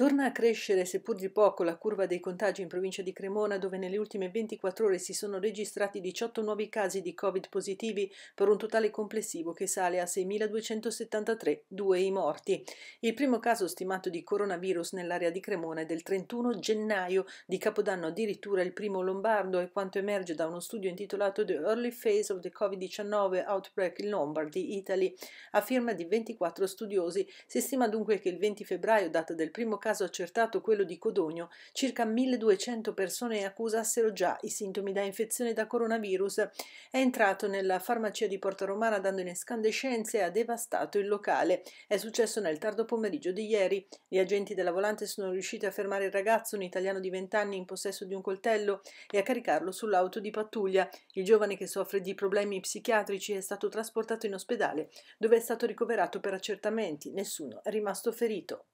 Torna a crescere, seppur di poco, la curva dei contagi in provincia di Cremona, dove nelle ultime 24 ore si sono registrati 18 nuovi casi di Covid positivi, per un totale complessivo che sale a 6.273, due i morti. Il primo caso stimato di coronavirus nell'area di Cremona è del 31 gennaio, di Capodanno addirittura il primo lombardo, è quanto emerge da uno studio intitolato The Early Phase of the Covid-19 Outbreak in Lombardy, Italy, a firma di 24 studiosi. Si stima dunque che il 20 febbraio, data del primo caso, caso accertato quello di Codogno, circa 1200 persone accusassero già i sintomi da infezione da coronavirus. È entrato nella farmacia di Porta Romana dando in escandescenze e ha devastato il locale. È successo nel tardo pomeriggio di ieri. Gli agenti della volante sono riusciti a fermare il ragazzo, un italiano di 20 anni in possesso di un coltello, e a caricarlo sull'auto di pattuglia. Il giovane che soffre di problemi psichiatrici è stato trasportato in ospedale, dove è stato ricoverato per accertamenti. Nessuno è rimasto ferito.